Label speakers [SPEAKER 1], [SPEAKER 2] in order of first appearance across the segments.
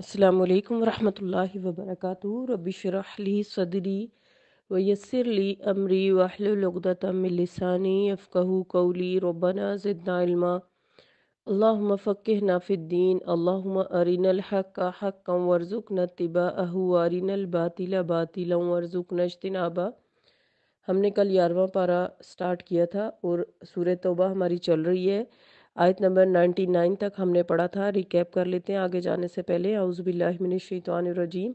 [SPEAKER 1] अल्लाम वरहमल वबरक रबिशरहली सदरी वयसरली अमरी वाहलगदतमिलसानी अफ़कहू कौली रबना ज़िदनामा अल्लाम फ़क्ह नाफिद्दीन अल्लाम अरिनलहक़ हक़ वर्ज़ुक नतिबा अहू अरिनल बातिला बातिला वर्ज़ुक नजतनाबा हमने कल ग्यारहवा पारा स्टार्ट किया था और सूर तोबा हमारी चल रही है आयत नंबर 99 तक हमने पढ़ा था रिकैप कर लेते हैं आगे जाने से पहले अउज़बिल्लिमिनशैतवानरजीम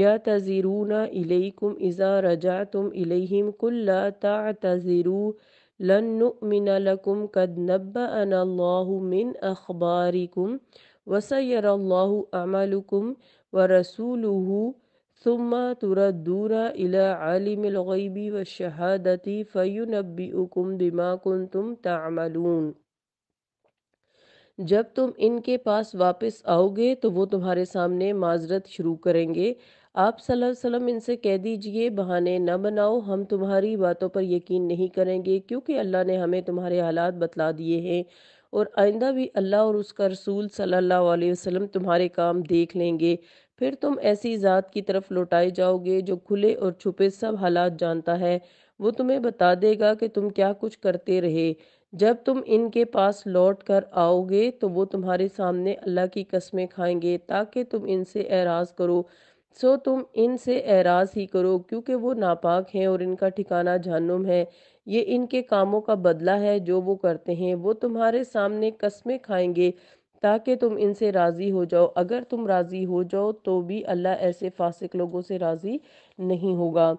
[SPEAKER 1] या तज़ीरून इलेकुम इज़ा रजा तुम इलेम कुल्ला तज़ीरू लन्नुमिन लकुम कद नब्बअनल्लाहु मिन अखबारिकुम वसयरल्लाहु अमलकुम वरसूलुहु ثم تردون إلى व शहादती والشهادة فينبئكم بما तुम तमलून जब तुम इनके पास वापस आओगे तो वो तुम्हारे सामने माजरत शुरू करेंगे आप वसल्लम इनसे कह दीजिए बहाने न बनाओ हम तुम्हारी बातों पर यकीन नहीं करेंगे क्योंकि अल्लाह ने हमें तुम्हारे हालात बतला दिए हैं और आइंदा भी अल्लाह और उसका रसूल सल्लल्लाहु अलैहि वसल्लम तुम्हारे काम देख लेंगे फिर तुम ऐसी ज़ात की तरफ लौटाए जाओगे जो खुले और छुपे सब हालात जानता है वो तुम्हें बता देगा कि तुम क्या कुछ करते रहे जब तुम इनके पास लौट कर आओगे तो वो तुम्हारे सामने अल्लाह की कस्में खाएंगे ताकि तुम इनसे एराज करो सो तुम इनसे एराज ही करो क्योंकि वो नापाक हैं और इनका ठिकाना जहनुम है ये इनके कामों का बदला है जो वो करते हैं वो तुम्हारे सामने कस्में खाएंगे ताकि तुम इनसे राज़ी हो जाओ अगर तुम राज़ी हो जाओ तो भी अल्लाह ऐसे फासिक लोगों से राज़ी नहीं होगा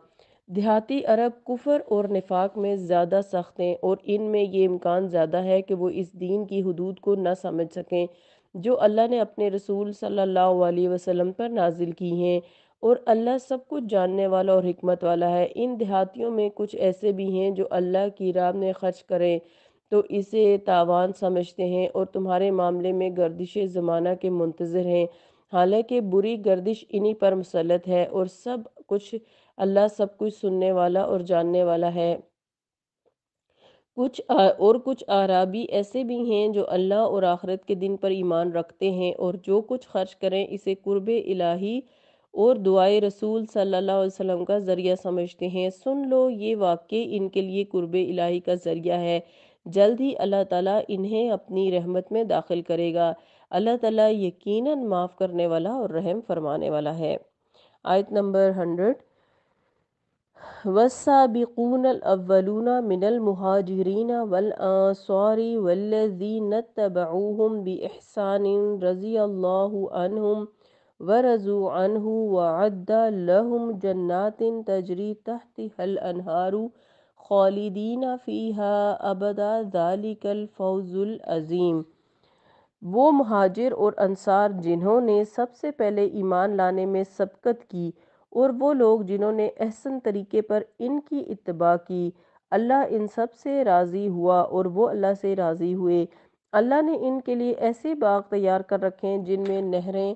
[SPEAKER 1] देहाती अरब कुफर और नफाक में ज़्यादा सख्त हैं और इन में ये इम्कान ज़्यादा है कि वो इस दीन की हदूद को ना समझ सकें जो अल्लाह ने अपने रसूल सल्लल्लाहु अलैहि वसल्लम पर नाजिल की हैं और अल्लाह सब कुछ जानने वाला और हमत वाला है इन देहातियों में कुछ ऐसे भी हैं जो अल्लाह की राह में खर्च करें तो इसे तावान समझते हैं और तुम्हारे मामले में गर्दिश ज़माना के मुंतज़र हैं हालांकि बुरी गर्दिश इन्हीं पर मुसलत है और सब कुछ अल्लाह सब कुछ सुनने वाला और जानने वाला है कुछ आ, और कुछ आराबी ऐसे भी हैं जो अल्लाह और आखरत के दिन पर ईमान रखते हैं और जो कुछ खर्च करें इसे कुर्ब इलाही और दुआए रसूल सल्लल्लाहु अलैहि वसल्लम का ज़रिया समझते हैं सुन लो ये वाक्य इनके लिए कुर्ब इलाही का ज़रिया है जल्द ही अल्लाह ताला इन्हें अपनी रहमत में दाखिल करेगा अल्लाह ताला यकीनन माफ़ करने वाला और रहम फरमाने वाला है आयत नंबर हंड्रेड والسابقون الأولون من المهاجرين والأنصار والذين اتبعوهم بإحسان رضي الله عنهم ورزوا عنه وعد لهم جنات تجري تحتها الأنهار खालिदीन फ़ीहा अबदा ज़ालिकल फ़ौज़ुल अज़ीम वो महाजिर और अंसार जिन्होंने सबसे पहले ईमान लाने में सबकत की और वो लोग जिन्होंने अहसन तरीके पर इनकी इतबा की अल्लाह इन सब से राज़ी हुआ और वो अल्लाह से राज़ी हुए अल्लाह ने इनके लिए ऐसे बाग तैयार कर रखे हैं जिनमें नहरें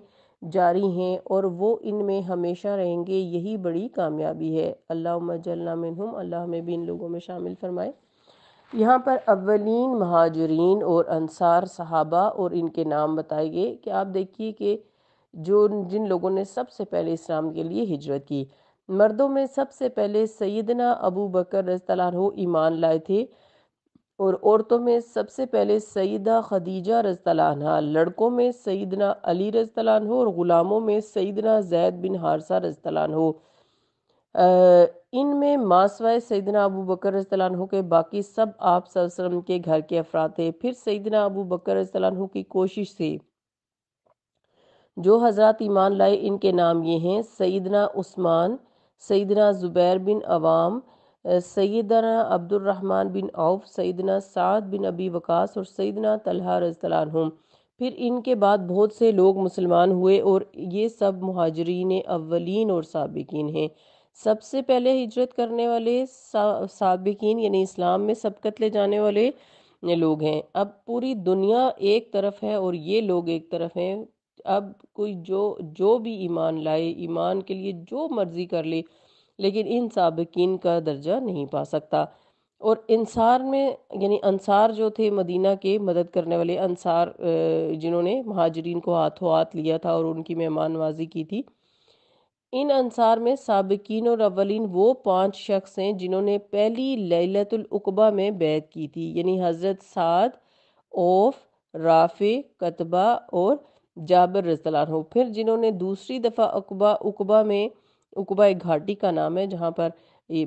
[SPEAKER 1] जारी हैं और वो इनमें हमेशा रहेंगे यही बड़ी कामयाबी है अल्लाह जल्लाम अल्लाह में भी इन लोगों में शामिल फरमाए यहाँ पर अवलिन महाजरीन और अनसार सहाबा और इनके नाम बताए गए कि आप देखिए कि जो जिन लोगों ने सबसे पहले इस्लाम के लिए हिजरत की मर्दों में सबसे पहले सैदना अबू बकर रजतलाहो ईमान लाए थे और औरतों में सबसे पहले सईदा खदीजा रजतलाना लड़कों में सईदना अली रजतलान हो और ग़ुलामों में सईदना जैद बिन हारसा रजतलान हो इनमें मासवाए सईदना अबू बकर रजतलान हो के बाकी सब आप सरसरम के घर के अफराद थे फिर सईदना अबू बकर रजतलान हो की कोशिश थी जो हजरत ईमान लाए इनके नाम ये हैं सईदना उस्मान सईदना ज़ुबैर बिन अवाम सईदना अब्दुलरहमान बिन औफ सईदना साद बिन अबी वकास और सईदना तलहा हूँ फिर इनके बाद बहुत से लोग मुसलमान हुए और ये सब महाजरीन अवलिन और सबकिन हैं सबसे पहले हिजरत करने वाले सबकिन यानी इस्लाम में सबकत ले जाने वाले लोग हैं अब पूरी दुनिया एक तरफ है और ये लोग एक तरफ हैं अब कोई जो जो भी ईमान लाए ईमान के लिए जो मर्ज़ी कर ले लेकिन इन सबकिन का दर्जा नहीं पा सकता और इंसार में यानी अंसार जो थे मदीना के मदद करने वाले अंसार जिन्होंने महाजरीन को हाथों हाथ लिया था और उनकी मेहमान नवाजी की थी इन अंसार में सबकिन और अवलिन वो पांच शख्स हैं जिन्होंने पहली ललितबा में बैत की थी यानी हज़रत साद ओफ राफ़े कतबा और जाबर रजलान हो फिर जिन्होंने दूसरी दफ़ा अकबा उकबा में उकबा एक घाटी का नाम है जहाँ पर ये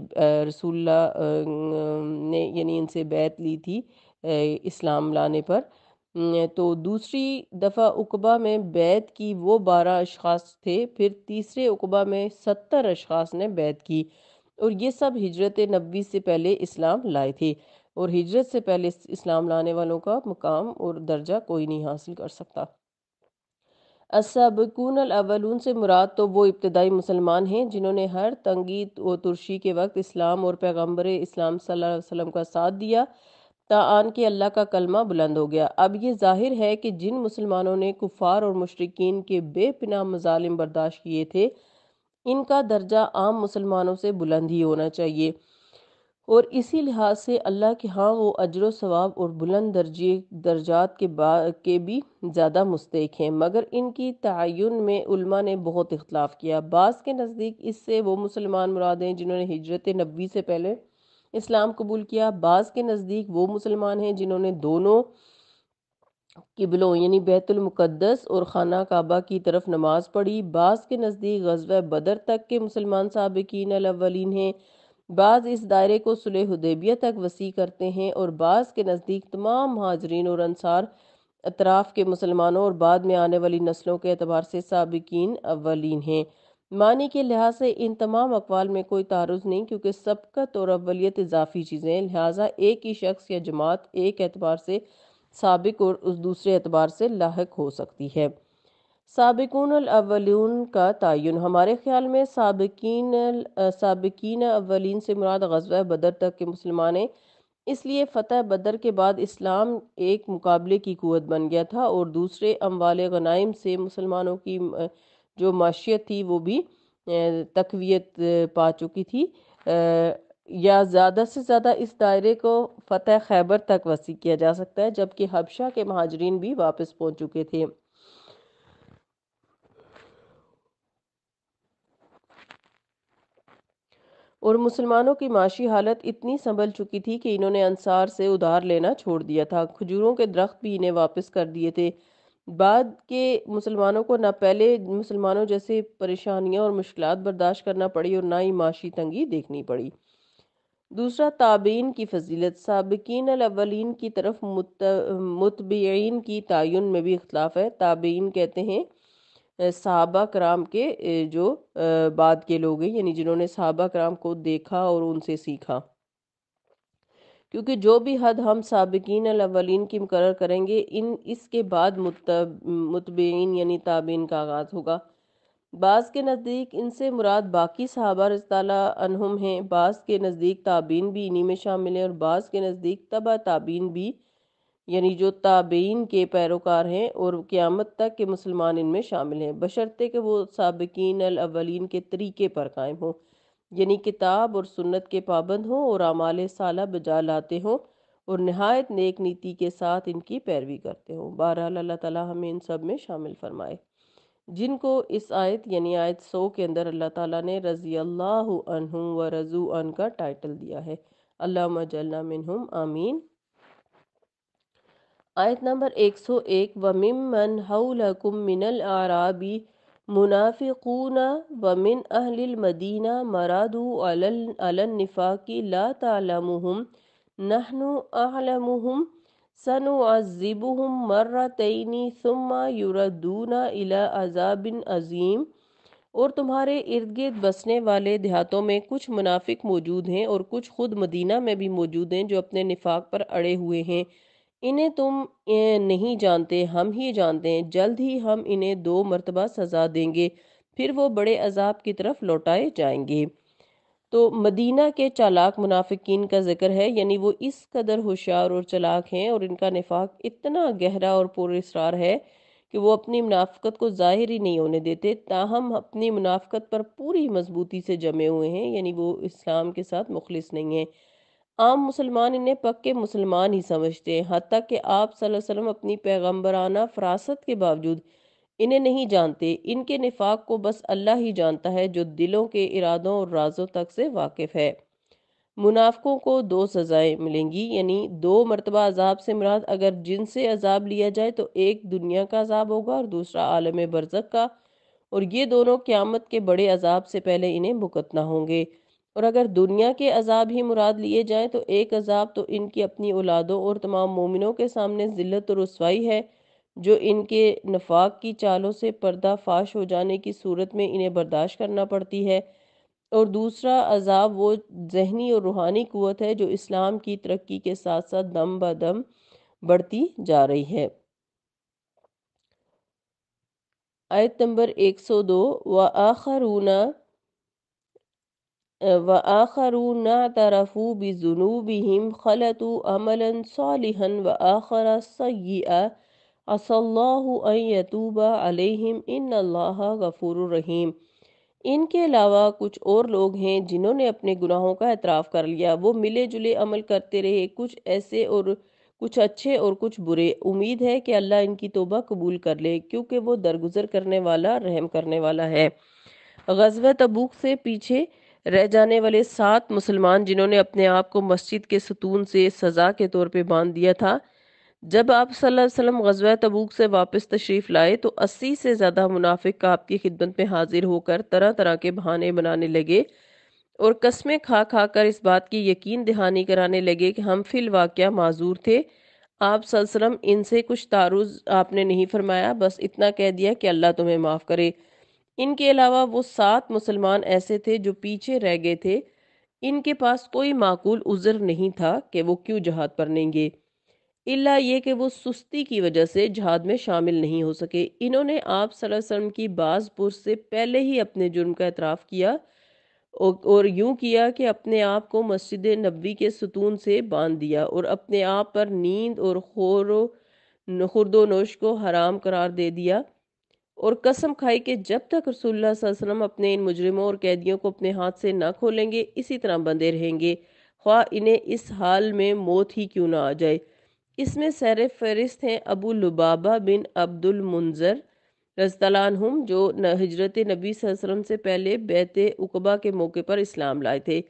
[SPEAKER 1] ने यानी इनसे बैत ली थी इस्लाम लाने पर तो दूसरी दफ़ा उकबा में बैत की वो बारह अशास थे फिर तीसरे उकबा में सत्तर अशास ने बैत की और ये सब हिजरत नबी से पहले इस्लाम लाए थे और हिजरत से पहले इस्लाम लाने वालों का मुकाम और दर्जा कोई नहीं हासिल कर सकता असबकून अवलून से मुराद तो वो इब्तदाई मुसलमान हैं जिन्होंने हर तंगी व तुरशी के वक्त इस्लाम और पैगम्बर इस्लाम सल्लम का साथ दिया तान के अल्लाह का कलमा बुलंद हो गया अब ये जाहिर है कि जिन मुसलमानों ने कुफार और मुशरकिन के बेपना मजालिम बर्दाश्त किए थे इनका दर्जा आम मुसलमानों से बुलंद ही होना चाहिए और इसी लिहाज से अल्लाह के हाँ वो अजर सवाब और बुलंद दर्जे दर्जात के बा के भी ज़्यादा मुस्तक हैं मगर इनकी तयन में उल्मा ने बहुत इख्तलाफ किया बास के नज़दीक इससे वो मुसलमान मुराद हैं जिन्होंने हिजरत नबी से पहले इस्लाम कबूल किया बास के नज़दीक वो मुसलमान हैं जिन्होंने दोनों किबलों यानी बैतुलमक़दस और खाना काबा की तरफ नमाज़ पढ़ी बास के नज़दीक गजब बदर तक के मुसलमान सबकिन अलवलिन हैं बाज़ इस दायरे को सुलह हुदैबिया तक वसी करते हैं और बाज़ के नज़दीक तमाम महाजरीन और अनसार अतराफ़ के मुसलमानों और बाद में आने वाली नस्लों के अतबार से सबकिन अवलिन हैं मानी के लिहाज से इन तमाम अकवाल में कोई तारुज नहीं क्योंकि सबकत और अवलियत इजाफी चीज़ें लिहाजा एक ही शख्स या जमात एक एतबार से सबक और उस दूसरे एतबार से लाक हो सकती है सबक़ून अवलून का तयन हमारे ख्याल में सबकिन सबकिन अवलिन से मुराद गजब बदर तक के मुसलमान हैं इसलिए फ़तह बदर के बाद इस्लाम एक मुकाबले की क़वत बन गया था और दूसरे अमवाल गनाइम से मुसलमानों की जो माशियत थी वो भी तकवीत पा चुकी थी या ज़्यादा से ज़्यादा इस दायरे को फ़तेह खैबर तक वसी किया जा सकता है जबकि हबशा के महाजरीन भी वापस पहुँच चुके थे और मुसलमानों की माशी हालत इतनी संभल चुकी थी कि इन्होंने अंसार से उधार लेना छोड़ दिया था खजूरों के दरख्त भी इन्हें वापस कर दिए थे बाद के मुसलमानों को ना पहले मुसलमानों जैसे परेशानियां और मुश्किल बर्दाश्त करना पड़ी और ना ही माशी तंगी देखनी पड़ी दूसरा ताबीन की फजीलत सबकिन अलवलिन की तरफ मुत मुतबीन की तयन में भी इख्तलाफ है ताबीन कहते हैं सहाबा कराम के जो बाद के लोग हैं यानी जिन्होंने सहाबा कराम को देखा और उनसे सीखा क्योंकि जो भी हद हम सबकिन अवलिन की मुकर करेंगे इन इसके बाद मुतबीन यानी ताबीन का आगाज़ होगा बास के नज़दीक इनसे मुराद बाकी सहाबा रजतम हैं बास के नज़दीक ताबीन भी इन्हीं में शामिल हैं और बास के नज़दीक तबा ताबीन भी यानी जो ताबेइन के पैरोकार हैं और क़्यामत तक के मुसलमान इनमें शामिल हैं बशर्ते कि वो सबकिन अलवलिन के तरीके पर कायम हों यानी किताब और सुन्नत के पाबंद हों और आमाल साला बजा लाते हों और नहायत नेक नीति के साथ इनकी पैरवी करते हों बहरहाल अल्लाह ताला हमें इन सब में शामिल फरमाए जिनको इस आयत यानी आयत सौ के अंदर अल्लाह ताला ने रज़ी अल्लाह व रज़ू अन का टाइटल दिया है अल्लाह मजल्ला मिनहुम आमीन आयत नंबर एक सौ एक वमिन मन हौलकुम मिनल आराबी मुनाफिकून वमिन अहलिल मदीना मरादू निफाकी ला तालमुहुम नहनु सनु सनुअज़िबुहम मर्रतैनी सुम्मा युरदूना इला अजाबिन अज़ीम और तुम्हारे इर्द गिर्द बसने वाले देहातों में कुछ मुनाफिक मौजूद हैं और कुछ खुद मदीना में भी मौजूद हैं जो अपने निफाक पर अड़े हुए हैं इन्हें तुम नहीं जानते हम ही जानते हैं जल्द ही हम इन्हें दो मरतबा सज़ा देंगे फिर वो बड़े अजाब की तरफ लौटाए जाएंगे तो मदीना के चालाक मुनाफिकीन का जिक्र है यानी वो इस कदर होशियार और चलाक हैं और इनका निफाक इतना गहरा और पुरस्रार है कि वो अपनी मुनाफ़त को ज़ाहिर ही नहीं होने देते ताहम अपनी मुनाफ़त पर पूरी मजबूती से जमे हुए हैं यानी वो इस्लाम के साथ मुखलिस नहीं हैं आम मुसलमान इन्हें पक्के मुसलमान ही समझते हैं हती कि आप वसल्लम अपनी पैगम्बराना फरासत के बावजूद इन्हें नहीं जानते इनके निफाक को बस अल्लाह ही जानता है जो दिलों के इरादों और राजों तक से वाकिफ़ है मुनाफकों को दो सज़ाएं मिलेंगी यानी दो मरतबा अजाब से मुराद अगर जिन से अजाब लिया जाए तो एक दुनिया का अजाब होगा और दूसरा आलम बरजक का और ये दोनों क़्यामत के बड़े अजाब से पहले इन्हें भुगतना होंगे और अगर दुनिया के अजाब ही मुराद लिए जाएं तो एक अजाब तो इनकी अपनी औलादों और तमाम मोमिनों के सामने ज़िल्लत और रसवाई है जो इनके नफाक की चालों से पर्दा फाश हो जाने की सूरत में इन्हें बर्दाश्त करना पड़ती है और दूसरा अजाब वो जहनी और रूहानी क़वत है जो इस्लाम की तरक्की के साथ साथ दम ब दम बढ़ती जा रही है आयत नंबर एक सौ दो व आखरूना वआखरून तरफ़ू बिजुनूबिहिम खलतु अमलन सालिहन वआखर सय्या असल्लातूबा अलैहिम इन अल्लाह रहीम इनके अलावा कुछ और लोग हैं जिन्होंने अपने गुनाहों का एतराफ़ कर लिया वो मिले जुले अमल करते रहे कुछ ऐसे और कुछ अच्छे और कुछ बुरे उम्मीद है कि अल्लाह इनकी तोबा कबूल कर ले क्योंकि वो दरगुजर करने वाला रहम करने वाला है गजब तबूक से पीछे रह जाने वाले सात मुसलमान जिन्होंने अपने आप को मस्जिद के सतून से सज़ा के तौर पर बांध दिया था जब आप वसल्लम गजवा तबूक से वापस तशरीफ़ लाए तो अस्सी से ज़्यादा मुनाफिक आपकी खिदमत में हाजिर होकर तरह तरह के बहाने बनाने लगे और कस्में खा खा कर इस बात की यकीन दहानी कराने लगे कि हम फिल वाक़ माजूर थे आप सल्लम इनसे कुछ तारुज आपने नहीं फरमाया बस इतना कह दिया कि अल्लाह तुम्हें माफ़ करे इनके अलावा वो सात मुसलमान ऐसे थे जो पीछे रह गए थे इनके पास कोई माकूल उज़र नहीं था कि वो क्यों जहाद पर नेंगे इल्ला ये कि वो सुस्ती की वजह से जहाद में शामिल नहीं हो सके इन्होंने आप सल्लम की बाज से पहले ही अपने जुर्म का एतराफ़ किया और यूं किया कि अपने आप को मस्जिद नबी के सतून से बांध दिया और अपने आप पर नींद और खोर खुरदोनोश को हराम करार दे दिया और कसम खाई कि जब तक रसूलुल्लाह वसल्लम अपने इन मुजरिमों और कैदियों को अपने हाथ से ना खोलेंगे इसी तरह बंधे रहेंगे ख्वा इन्हें इस हाल में मौत ही क्यों ना आ जाए इसमें सैर फहरिस्त हैं अबू लुबाबा बिन अब्दुल मुंजर रजतलानहम जो हजरत नबी वसल्लम से पहले बैत उकबा के मौके पर इस्लाम लाए थे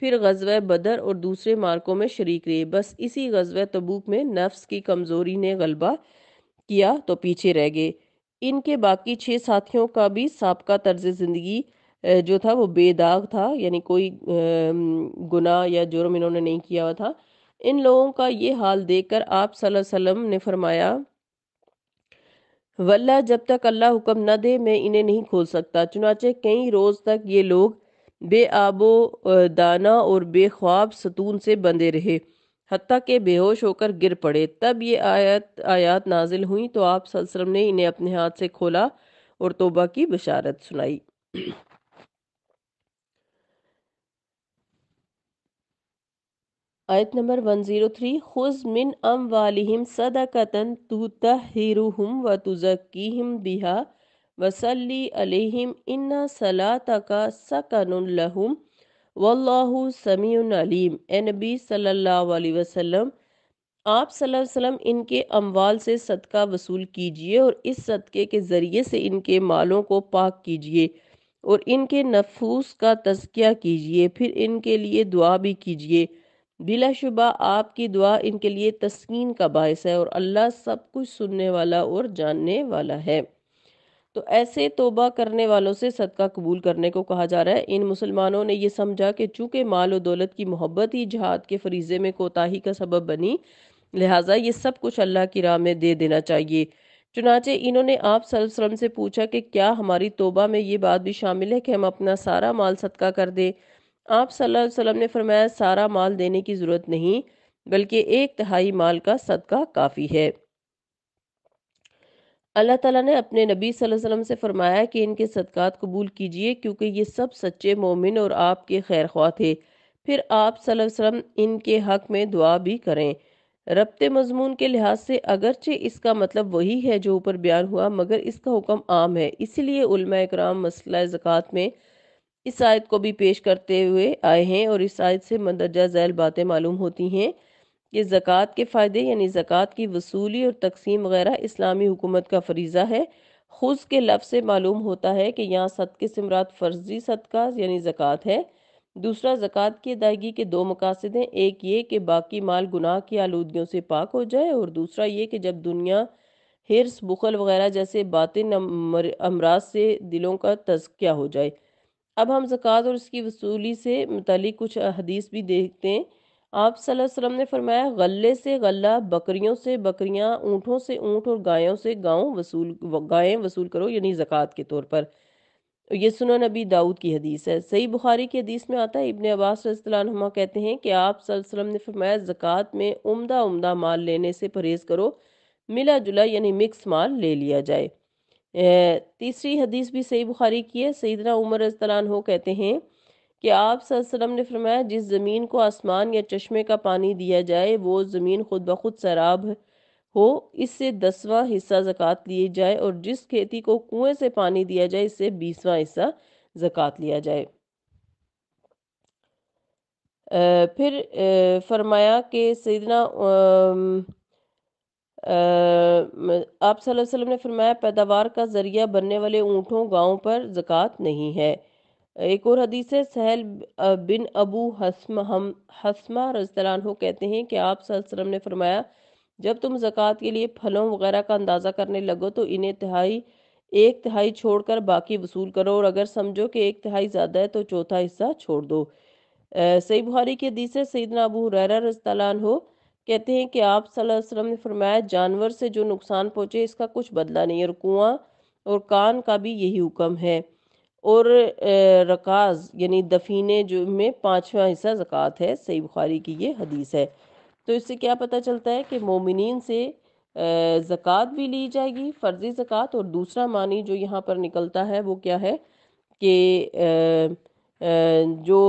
[SPEAKER 1] फिर गजव बदर और दूसरे मार्कों में शरीक रहे बस इसी गजव तबूक में नफ्स की कमज़ोरी ने गलबा किया तो पीछे रह गए इनके बाकी छः साथियों का भी सबका तर्ज ज़िंदगी जो था वो बेदाग था यानी कोई गुनाह या जुर्म इन्होंने नहीं किया हुआ था इन लोगों का ये हाल देखकर आप वसल्लम ने फरमाया वल्ला जब तक अल्लाह हुक्म न दे मैं इन्हें नहीं खोल सकता चुनाचे कई रोज़ तक ये लोग बेआबो दाना और बेख्वाब सतून से बंधे रहे हती के बेहोश होकर गिर पड़े तब ये आयत आयात नाजिल हुई तो आप सलसलम ने इन्हें अपने हाथ से खोला और तोबा की बशारत सुनाई आयत नंबर 103 खुज मिन अम वालिम सदाकतन तू तहिरुम व तुजक्कीम बिहा वसल्ली अलैहिम इन्ना सलातका सकनुल लहुम वल्लाहु समीउन अलीम ए नबी सल्लल्लाहु अलैहि वसल्लम आप सल्लल्लाहु अलैहि वसल्लम इनके अमवाल से सदका वसूल कीजिए और इस सदक़े के ज़रिए से इनके मालों को पाक कीजिए और इनके नफूस का तस्किया कीजिए फिर इनके लिए दुआ भी कीजिए बिलाशुबा आपकी दुआ इनके लिए तस्कीन का बायस है और अल्लाह सब कुछ सुनने वाला और जानने वाला है तो ऐसे तोबा करने वालों से सदका कबूल करने को कहा जा रहा है इन मुसलमानों ने यह समझा कि चूंकि माल और दौलत की मोहब्बत ही जहाद के फरीजे में कोताही का सबब बनी लिहाजा ये सब कुछ अल्लाह की राह में दे देना चाहिए चुनाचे इन्होंने आप सलम से पूछा कि क्या हमारी तोबा में ये बात भी शामिल है कि हम अपना सारा माल सदका कर दे आप सल्लम ने फरमाया सारा माल देने की ज़रूरत नहीं बल्कि एक तिहाई माल का सदका काफ़ी है अल्लाह ताला ने अपने नबी वसल्लम से फरमाया कि इनके सदक़ात कबूल कीजिए क्योंकि ये सब सच्चे मोमिन और आपके खैर ख्वा थे फिर आप वसल्लम इनके हक में दुआ भी करें रबते मजमून के लिहाज से अगरचे इसका मतलब वही है जो ऊपर बयान हुआ मगर इसका हुक्म आम है इसीलिए कराम मसला ज़क़़त में इस आयत को भी पेश करते हुए आए हैं और इस आयत से मंदरजा झैल बातें मालूम होती हैं ये ज़क़़त के फ़ायदे यानी ज़क़़त की वसूली और तकसीम वगैरह इस्लामी हुकूमत का फरीज़ा है खुज के लफ्ज़ से मालूम होता है कि यहाँ सदक़े समरात फ़र्जी सदका यानी ज़क़़त है दूसरा ज़क़़त की अदायगी के दो मकासद हैं एक ये कि बाकी माल गुनाह की आलूदगियों से पाक हो जाए और दूसरा ये कि जब दुनिया हिरस बुखल वगैरह जैसे बातिन अमराज से दिलों का तजकिया हो जाए अब हम ज़क़़त और इसकी वसूली से मतलब कुछ हदीस भी देखते हैं आप सल्लम ने फरमाया गले से गला बकरियों से बकरियां ऊँटों से ऊँट और गायों से गाँव वसूल गायें वसूल करो यानी ज़क़़त के तौर पर यह सुनो नबी दाऊद की हदीस है सही बुखारी की हदीस में आता है इबन अब्बासमा कहते हैं कि आप सल्लम ने फरमाया ज़क़़त में उमदा उमदा माल लेने से परहेज़ करो मिला जुला यानी मिक्स माल ले लिया जाए तीसरी हदीस भी सही बुखारी की है सईदना उमर रजतलान हो कहते हैं कि आप सल्लम ने फरमाया जिस ज़मीन को आसमान या चश्मे का पानी दिया जाए वो ज़मीन खुद ब खुद शराब हो इससे दसवां हिस्सा ज़क़़त लिए जाए और जिस खेती को कुएं से पानी दिया जाए इससे बीसवा हिस्सा ज़क़़त लिया जाए आ, फिर आ, फरमाया कि सदना आप सल्लल्लाहु अलैहि वसल्लम ने फरमाया पैदावार का ज़रिया बनने वाले ऊँटों गाँव पर ज़क़़त नहीं है एक और हदीस है सहल बिन अबू हसम हम हसमा रजतलान हो कहते हैं कि आप सल्लम ने फरमाया जब तुम ज़क़़त के लिए फलों वगैरह का अंदाज़ा करने लगो तो इन्हें तिहाई एक तिहाई छोड़कर बाकी वसूल करो और अगर समझो कि एक तिहाई ज़्यादा है तो चौथा हिस्सा छोड़ दो सही बुहारी के हदीस है सईदना अबू हुरैरा रजतलान हो कहते हैं कि आप वसल्लम ने फरमाया जानवर से जो नुकसान पहुँचे इसका कुछ बदला नहीं और कुआँ और कान का भी यही हुक्म है और रकाज यानी दफीने जो में पाँचवा हिस्सा ज़क़़त है सही बुखारी की ये हदीस है तो इससे क्या पता चलता है कि मोमिन से ज़क़़त भी ली जाएगी फ़र्ज़ी ज़क़़त और दूसरा मानी जो यहाँ पर निकलता है वो क्या है कि जो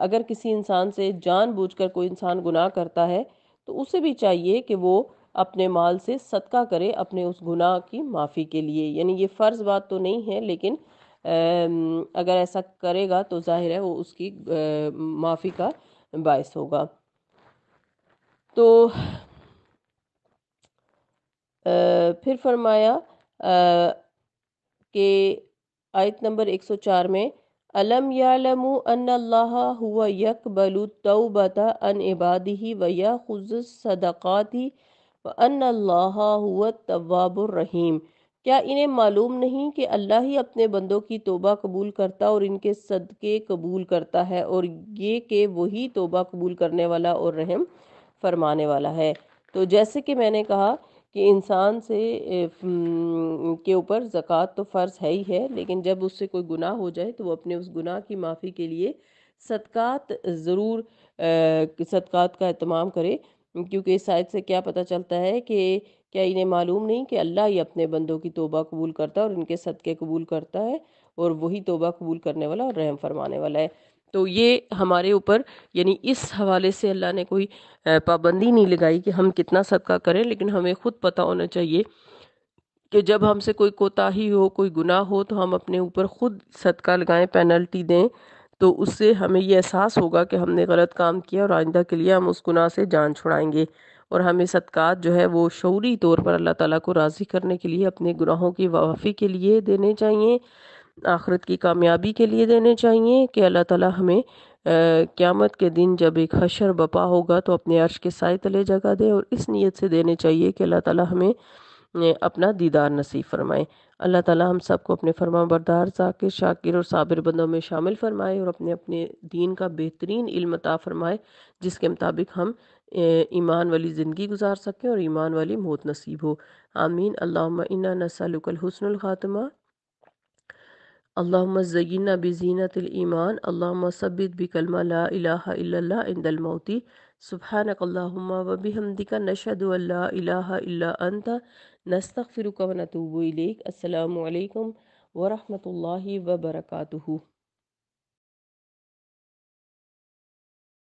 [SPEAKER 1] अगर किसी इंसान से जानबूझकर कोई इंसान गुनाह करता है तो उसे भी चाहिए कि वो अपने माल से सदका करे अपने उस गुनाह की माफ़ी के लिए यानी ये फ़र्ज़ बात तो नहीं है लेकिन अगर ऐसा करेगा तो जाहिर है वो उसकी माफ़ी का बायस होगा तो फिर फरमाया कि आयत नंबर 104 में अलम यालमु अन अल्लाह हुवा यकबलु तौबता अन इबादिही व या खुज सदक़ाती व अन अल्लाह हुवा तवाबुर रहीम क्या इन्हें मालूम नहीं कि अल्लाह ही अपने बंदों की तोबा कबूल करता और इनके सदक़े कबूल करता है और ये कि वही तोबा कबूल करने वाला और रहम फरमाने वाला है तो जैसे कि मैंने कहा कि इंसान से के ऊपर ज़क़़त तो फ़र्ज़ है ही है लेकिन जब उससे कोई गुनाह हो जाए तो वो अपने उस गुनाह की माफ़ी के लिए सदक़ात ज़रूर सदक़ात का अहतमाम करे क्योंकि इस शायद से क्या पता चलता है कि क्या इन्हें मालूम नहीं कि अल्लाह ही अपने बंदों की तोबा कबूल करता है और इनके सदक़े कबूल करता है और वही तोबा कबूल करने वाला और रहम फरमाने वाला है तो ये हमारे ऊपर यानी इस हवाले से अल्लाह ने कोई पाबंदी नहीं लगाई कि हम कितना सदका करें लेकिन हमें खुद पता होना चाहिए कि जब हमसे कोई कोताही हो कोई गुनाह हो तो हम अपने ऊपर खुद सदका लगाएं पेनल्टी दें तो उससे हमें यह एहसास होगा कि हमने गलत काम किया और आइंदा के लिए हम उस गुनाह से जान छुड़ाएंगे और हमें सदक़ात जो है वो शौरी तौर पर अल्लाह ताला को राज़ी करने के लिए अपने गुनाहों की वाफ़ी के लिए देने चाहिए आखरत की कामयाबी के लिए देने चाहिए कि अल्लाह ताला हमें क़्यामत के दिन जब एक हशर बपा होगा तो अपने अर्श के साय तले जगह दे और इस नीयत से देने चाहिए कि अल्लाह ताला हमें अपना दीदार नसीब फरमाए अल्लाह ताला हम सबको अपने फरमा बरदार जाकिर शाकिर और साबिर बंदों में शामिल फरमाए और अपने अपने दीन का बेहतरीन इल्मता फरमाए जिसके मुताबिक हम ईमान वाली ज़िंदगी गुजार सकें और ईमान वाली मौत नसीब हो आमीन अल्लाह इन्ना नसलकल हसनखातमा अल्लाम ज़यना बज़ीनत ईमान अल्लाम सबित बिकलमा ला इलाहा इल्लल्लाह इंदल मौती सुबहानकल्लाम वबिहमदिका नशद अल्ला अंत नस्तफ़िर नतूब अल्लाम वरहमल वबरकू